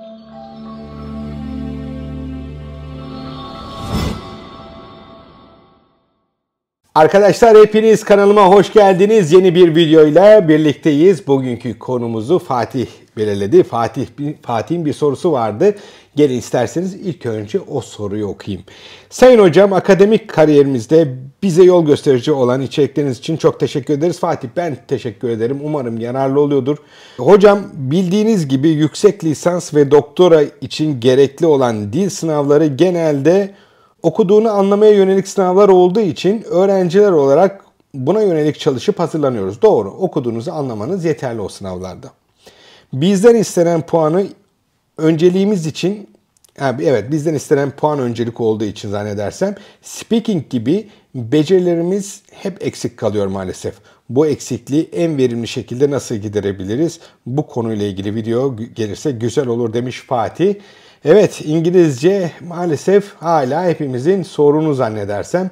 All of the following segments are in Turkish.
Thank you. Arkadaşlar hepiniz kanalıma hoş geldiniz. Yeni bir videoyla birlikteyiz. Bugünkü konumuzu Fatih belirledi. Fatih Fatih'in bir sorusu vardı. Gelin isterseniz ilk önce o soruyu okuyayım. Sayın hocam akademik kariyerimizde bize yol gösterici olan içerikleriniz için çok teşekkür ederiz. Fatih ben teşekkür ederim. Umarım yararlı oluyordur. Hocam bildiğiniz gibi yüksek lisans ve doktora için gerekli olan dil sınavları genelde okuduğunu anlamaya yönelik sınavlar olduğu için öğrenciler olarak buna yönelik çalışıp hazırlanıyoruz. Doğru, okuduğunuzu anlamanız yeterli o sınavlarda. Bizden istenen puanı önceliğimiz için, evet bizden istenen puan öncelik olduğu için zannedersem, speaking gibi becerilerimiz hep eksik kalıyor maalesef. Bu eksikliği en verimli şekilde nasıl giderebiliriz? Bu konuyla ilgili video gelirse güzel olur demiş Fatih. Evet İngilizce maalesef hala hepimizin sorunu zannedersem.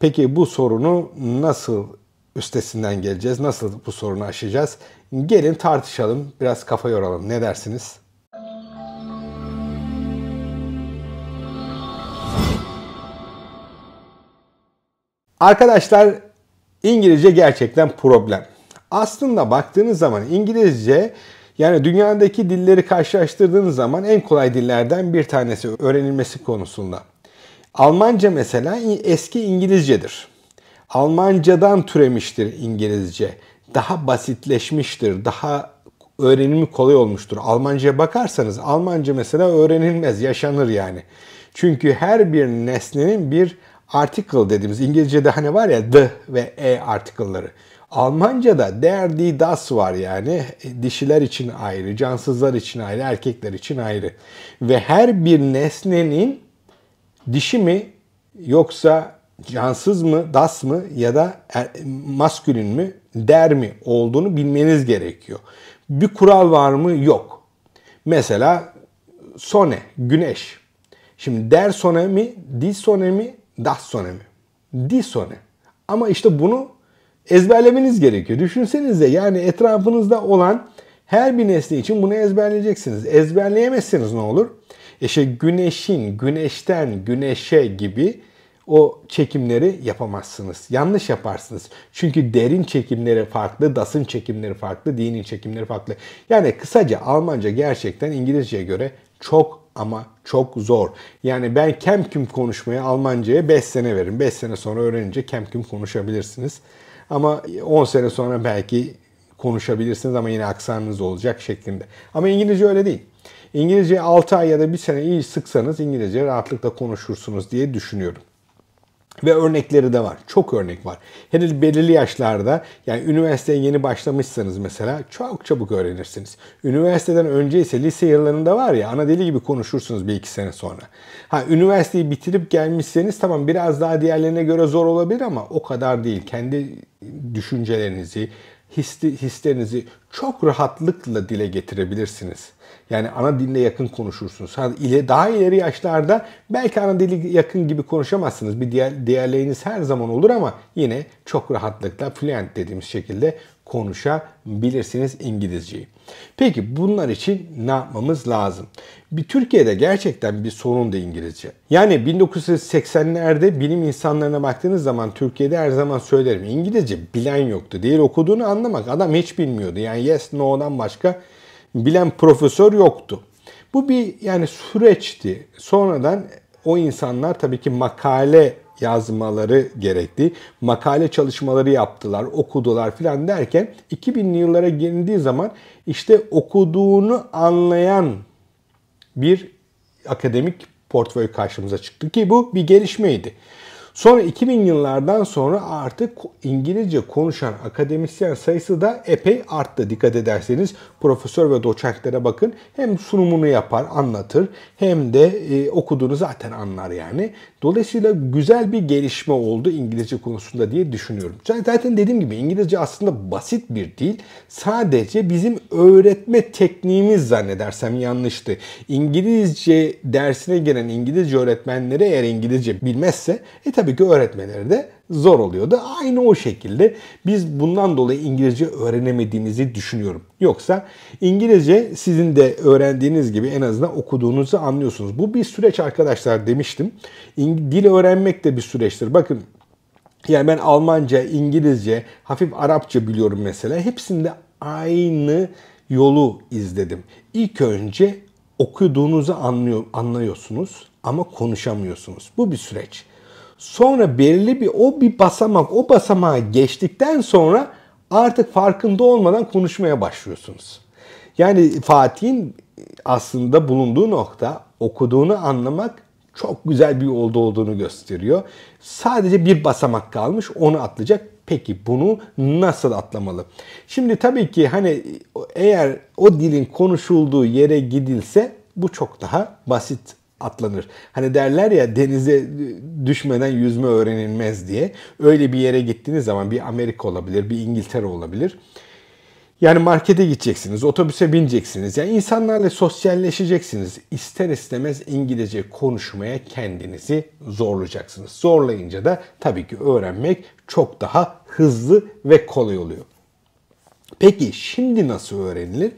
Peki bu sorunu nasıl üstesinden geleceğiz? Nasıl bu sorunu aşacağız? Gelin tartışalım, biraz kafa yoralım. Ne dersiniz? Arkadaşlar İngilizce gerçekten problem. Aslında baktığınız zaman İngilizce yani dünyadaki dilleri karşılaştırdığınız zaman en kolay dillerden bir tanesi öğrenilmesi konusunda. Almanca mesela eski İngilizcedir. Almancadan türemiştir İngilizce. Daha basitleşmiştir, daha öğrenimi kolay olmuştur. Almanca'ya bakarsanız Almanca mesela öğrenilmez, yaşanır yani. Çünkü her bir nesnenin bir article dediğimiz İngilizce'de hani var ya the ve e article'ları. Almanca'da der die das var yani e, dişiler için ayrı, cansızlar için ayrı, erkekler için ayrı. Ve her bir nesnenin dişi mi yoksa cansız mı, das mı ya da er, maskülün mü, der mi olduğunu bilmeniz gerekiyor. Bir kural var mı? Yok. Mesela sone, güneş. Şimdi der sone mi, di sone mi, das sone mi? Di sone. Ama işte bunu ezberlemeniz gerekiyor. Düşünsenize yani etrafınızda olan her bir nesne için bunu ezberleyeceksiniz. Ezberleyemezseniz ne olur? İşte şey, güneşin, güneşten, güneşe gibi o çekimleri yapamazsınız. Yanlış yaparsınız. Çünkü derin çekimleri farklı, dasın çekimleri farklı, dinin çekimleri farklı. Yani kısaca Almanca gerçekten İngilizceye göre çok ama çok zor. Yani ben kem küm konuşmaya Almanca'ya 5 sene veririm. 5 sene sonra öğrenince kem küm konuşabilirsiniz. Ama 10 sene sonra belki konuşabilirsiniz ama yine aksanınız olacak şeklinde. Ama İngilizce öyle değil. İngilizce 6 ay ya da 1 sene iyi sıksanız İngilizce rahatlıkla konuşursunuz diye düşünüyorum. Ve örnekleri de var. Çok örnek var. Henüz belirli yaşlarda yani üniversiteye yeni başlamışsanız mesela çok çabuk öğrenirsiniz. Üniversiteden önce ise lise yıllarında var ya ana dili gibi konuşursunuz bir iki sene sonra. Ha üniversiteyi bitirip gelmişseniz tamam biraz daha diğerlerine göre zor olabilir ama o kadar değil. Kendi düşüncelerinizi, hislerinizi çok rahatlıkla dile getirebilirsiniz. Yani ana dille yakın konuşursunuz. ile daha ileri yaşlarda belki ana dili yakın gibi konuşamazsınız. Bir diğer, diğerleriniz her zaman olur ama yine çok rahatlıkla fluent dediğimiz şekilde konuşabilirsiniz İngilizceyi. Peki bunlar için ne yapmamız lazım? Bir Türkiye'de gerçekten bir sorun da İngilizce. Yani 1980'lerde bilim insanlarına baktığınız zaman Türkiye'de her zaman söylerim İngilizce bilen yoktu. Değil okuduğunu anlamak adam hiç bilmiyordu. Yani yes no'dan başka bilen profesör yoktu. Bu bir yani süreçti. Sonradan o insanlar tabii ki makale yazmaları gerekti. Makale çalışmaları yaptılar, okudular filan derken 2000'li yıllara gelindiği zaman işte okuduğunu anlayan bir akademik portföy karşımıza çıktı ki bu bir gelişmeydi. Sonra 2000 yıllardan sonra artık İngilizce konuşan akademisyen sayısı da epey arttı. Dikkat ederseniz profesör ve doçentlere bakın. Hem sunumunu yapar, anlatır hem de e, okuduğunu zaten anlar yani. Dolayısıyla güzel bir gelişme oldu İngilizce konusunda diye düşünüyorum. Zaten dediğim gibi İngilizce aslında basit bir dil. Sadece bizim öğretme tekniğimiz zannedersem yanlıştı. İngilizce dersine gelen İngilizce öğretmenleri eğer İngilizce bilmezse e tabii ki öğretmenleri de zor oluyordu. Aynı o şekilde biz bundan dolayı İngilizce öğrenemediğimizi düşünüyorum. Yoksa İngilizce sizin de öğrendiğiniz gibi en azından okuduğunuzu anlıyorsunuz. Bu bir süreç arkadaşlar demiştim. Dil öğrenmek de bir süreçtir. Bakın yani ben Almanca, İngilizce, hafif Arapça biliyorum mesela. Hepsinde aynı yolu izledim. İlk önce okuduğunuzu anlıyor, anlıyorsunuz ama konuşamıyorsunuz. Bu bir süreç. Sonra belirli bir o bir basamak o basamağa geçtikten sonra artık farkında olmadan konuşmaya başlıyorsunuz. Yani Fatih'in aslında bulunduğu nokta okuduğunu anlamak çok güzel bir yolda olduğunu gösteriyor. Sadece bir basamak kalmış onu atlayacak. Peki bunu nasıl atlamalı? Şimdi tabii ki hani eğer o dilin konuşulduğu yere gidilse bu çok daha basit atlanır. Hani derler ya denize düşmeden yüzme öğrenilmez diye. Öyle bir yere gittiğiniz zaman bir Amerika olabilir, bir İngiltere olabilir. Yani markete gideceksiniz, otobüse bineceksiniz. Yani insanlarla sosyalleşeceksiniz. İster istemez İngilizce konuşmaya kendinizi zorlayacaksınız. Zorlayınca da tabii ki öğrenmek çok daha hızlı ve kolay oluyor. Peki şimdi nasıl öğrenilir?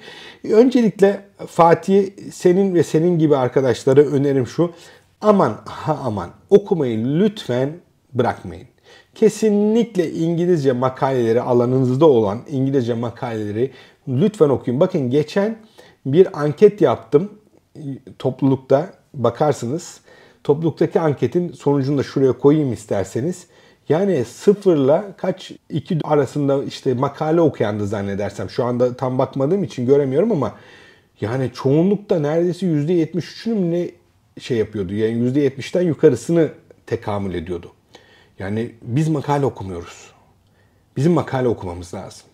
Öncelikle Fatih senin ve senin gibi arkadaşlara önerim şu. Aman ha aman okumayı lütfen bırakmayın. Kesinlikle İngilizce makaleleri alanınızda olan İngilizce makaleleri lütfen okuyun. Bakın geçen bir anket yaptım toplulukta bakarsınız. Topluluktaki anketin sonucunu da şuraya koyayım isterseniz. Yani sıfırla kaç iki arasında işte makale okuyandı zannedersem. Şu anda tam bakmadığım için göremiyorum ama yani çoğunlukta neredeyse yüzde %73'ünün ne şey yapıyordu. Yani yüzde %70'ten yukarısını tekamül ediyordu. Yani biz makale okumuyoruz. Bizim makale okumamız lazım.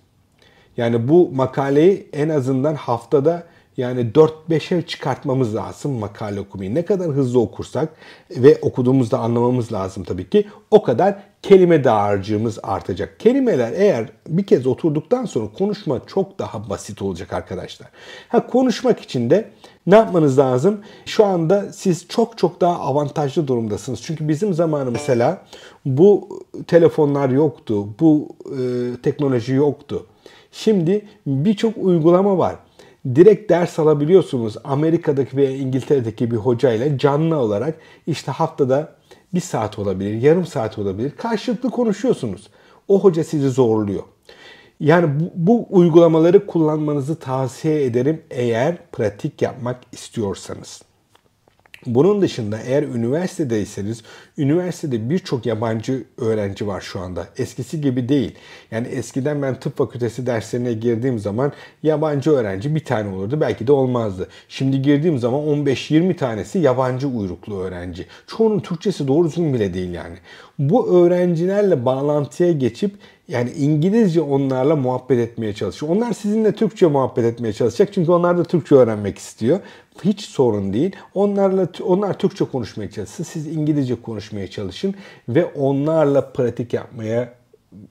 Yani bu makaleyi en azından haftada yani 4-5'e çıkartmamız lazım makale okumayı. Ne kadar hızlı okursak ve okuduğumuzda anlamamız lazım tabii ki o kadar kelime dağarcığımız artacak. Kelimeler eğer bir kez oturduktan sonra konuşma çok daha basit olacak arkadaşlar. Ha konuşmak için de ne yapmanız lazım? Şu anda siz çok çok daha avantajlı durumdasınız. Çünkü bizim zamanı mesela bu telefonlar yoktu, bu e, teknoloji yoktu. Şimdi birçok uygulama var direkt ders alabiliyorsunuz. Amerika'daki veya İngiltere'deki bir hocayla canlı olarak işte haftada bir saat olabilir, yarım saat olabilir. Karşılıklı konuşuyorsunuz. O hoca sizi zorluyor. Yani bu, bu uygulamaları kullanmanızı tavsiye ederim eğer pratik yapmak istiyorsanız. Bunun dışında eğer üniversitedeyseniz üniversitede birçok yabancı öğrenci var şu anda. Eskisi gibi değil. Yani eskiden ben tıp fakültesi derslerine girdiğim zaman yabancı öğrenci bir tane olurdu. Belki de olmazdı. Şimdi girdiğim zaman 15-20 tanesi yabancı uyruklu öğrenci. Çoğunun Türkçesi doğru düzgün bile değil yani. Bu öğrencilerle bağlantıya geçip yani İngilizce onlarla muhabbet etmeye çalışıyor. Onlar sizinle Türkçe muhabbet etmeye çalışacak. Çünkü onlar da Türkçe öğrenmek istiyor. Hiç sorun değil. Onlarla onlar Türkçe konuşmaya çalışsın. Siz İngilizce konuşmaya çalışın ve onlarla pratik yapmaya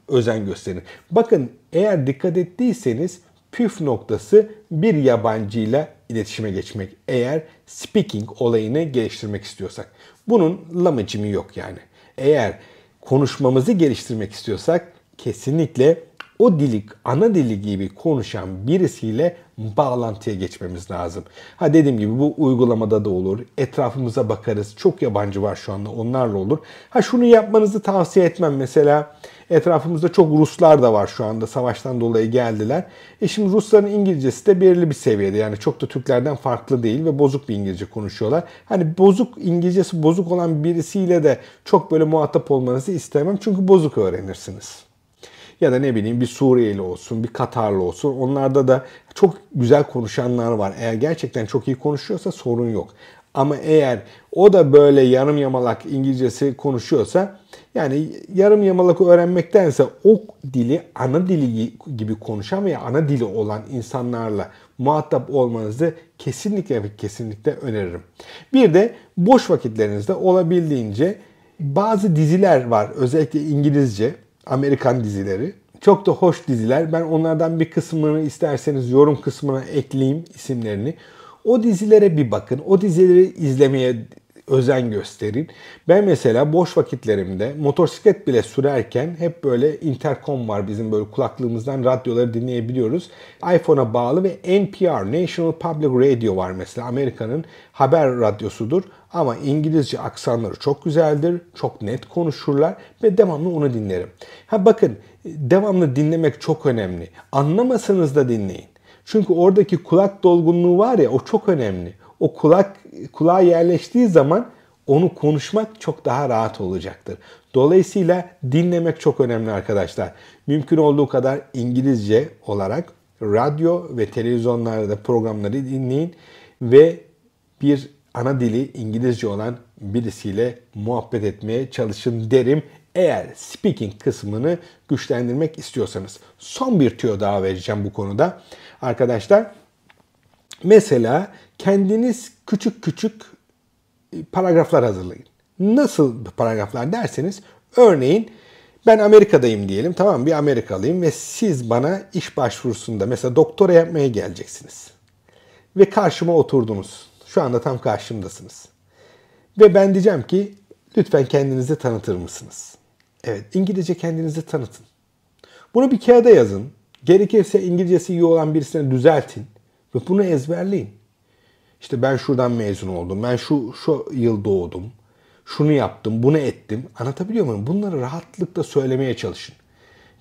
özen gösterin. Bakın eğer dikkat ettiyseniz püf noktası bir yabancıyla iletişime geçmek. Eğer speaking olayını geliştirmek istiyorsak. Bunun lamacimi yok yani. Eğer konuşmamızı geliştirmek istiyorsak kesinlikle o dili ana dili gibi konuşan birisiyle bağlantıya geçmemiz lazım. Ha dediğim gibi bu uygulamada da olur. Etrafımıza bakarız. Çok yabancı var şu anda onlarla olur. Ha şunu yapmanızı tavsiye etmem mesela. Etrafımızda çok Ruslar da var şu anda savaştan dolayı geldiler. E şimdi Rusların İngilizcesi de belirli bir seviyede yani çok da Türklerden farklı değil ve bozuk bir İngilizce konuşuyorlar. Hani bozuk İngilizcesi bozuk olan birisiyle de çok böyle muhatap olmanızı istemem çünkü bozuk öğrenirsiniz ya da ne bileyim bir Suriyeli olsun, bir Katarlı olsun. Onlarda da çok güzel konuşanlar var. Eğer gerçekten çok iyi konuşuyorsa sorun yok. Ama eğer o da böyle yarım yamalak İngilizcesi konuşuyorsa yani yarım yamalak öğrenmektense o dili ana dili gibi konuşan veya ana dili olan insanlarla muhatap olmanızı kesinlikle ve kesinlikle öneririm. Bir de boş vakitlerinizde olabildiğince bazı diziler var özellikle İngilizce Amerikan dizileri. Çok da hoş diziler. Ben onlardan bir kısmını isterseniz yorum kısmına ekleyeyim isimlerini. O dizilere bir bakın. O dizileri izlemeye özen gösterin. Ben mesela boş vakitlerimde motosiklet bile sürerken hep böyle intercom var bizim böyle kulaklığımızdan radyoları dinleyebiliyoruz. iPhone'a bağlı ve NPR National Public Radio var mesela Amerika'nın haber radyosudur. Ama İngilizce aksanları çok güzeldir, çok net konuşurlar ve devamlı onu dinlerim. Ha bakın devamlı dinlemek çok önemli. Anlamasanız da dinleyin. Çünkü oradaki kulak dolgunluğu var ya o çok önemli o kulak kulağa yerleştiği zaman onu konuşmak çok daha rahat olacaktır. Dolayısıyla dinlemek çok önemli arkadaşlar. Mümkün olduğu kadar İngilizce olarak radyo ve televizyonlarda programları dinleyin ve bir ana dili İngilizce olan birisiyle muhabbet etmeye çalışın derim eğer speaking kısmını güçlendirmek istiyorsanız. Son bir tüyo daha vereceğim bu konuda. Arkadaşlar mesela kendiniz küçük küçük e, paragraflar hazırlayın. Nasıl paragraflar derseniz örneğin ben Amerika'dayım diyelim tamam bir Amerikalıyım ve siz bana iş başvurusunda mesela doktora yapmaya geleceksiniz. Ve karşıma oturdunuz. Şu anda tam karşımdasınız. Ve ben diyeceğim ki lütfen kendinizi tanıtır mısınız? Evet İngilizce kendinizi tanıtın. Bunu bir kağıda yazın. Gerekirse İngilizcesi iyi olan birisine düzeltin ve bunu ezberleyin. İşte ben şuradan mezun oldum. Ben şu şu yıl doğdum. Şunu yaptım, bunu ettim. Anlatabiliyor muyum? Bunları rahatlıkla söylemeye çalışın.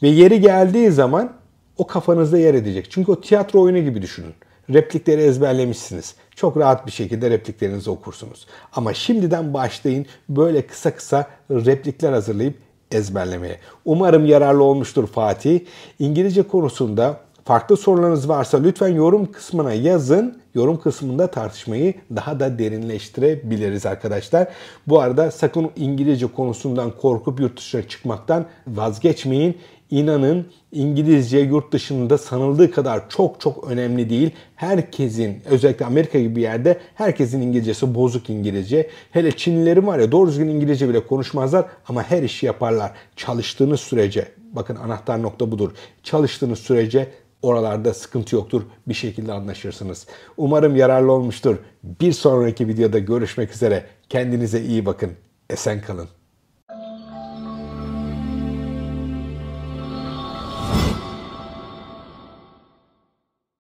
Ve yeri geldiği zaman o kafanızda yer edecek. Çünkü o tiyatro oyunu gibi düşünün. Replikleri ezberlemişsiniz. Çok rahat bir şekilde repliklerinizi okursunuz. Ama şimdiden başlayın böyle kısa kısa replikler hazırlayıp ezberlemeye. Umarım yararlı olmuştur Fatih. İngilizce konusunda Farklı sorularınız varsa lütfen yorum kısmına yazın. Yorum kısmında tartışmayı daha da derinleştirebiliriz arkadaşlar. Bu arada sakın İngilizce konusundan korkup yurt dışına çıkmaktan vazgeçmeyin. İnanın İngilizce yurt dışında sanıldığı kadar çok çok önemli değil. Herkesin özellikle Amerika gibi bir yerde herkesin İngilizcesi bozuk İngilizce. Hele Çinlilerin var ya doğru düzgün İngilizce bile konuşmazlar ama her işi yaparlar. Çalıştığınız sürece bakın anahtar nokta budur. Çalıştığınız sürece Oralarda sıkıntı yoktur. Bir şekilde anlaşırsınız. Umarım yararlı olmuştur. Bir sonraki videoda görüşmek üzere. Kendinize iyi bakın. Esen kalın.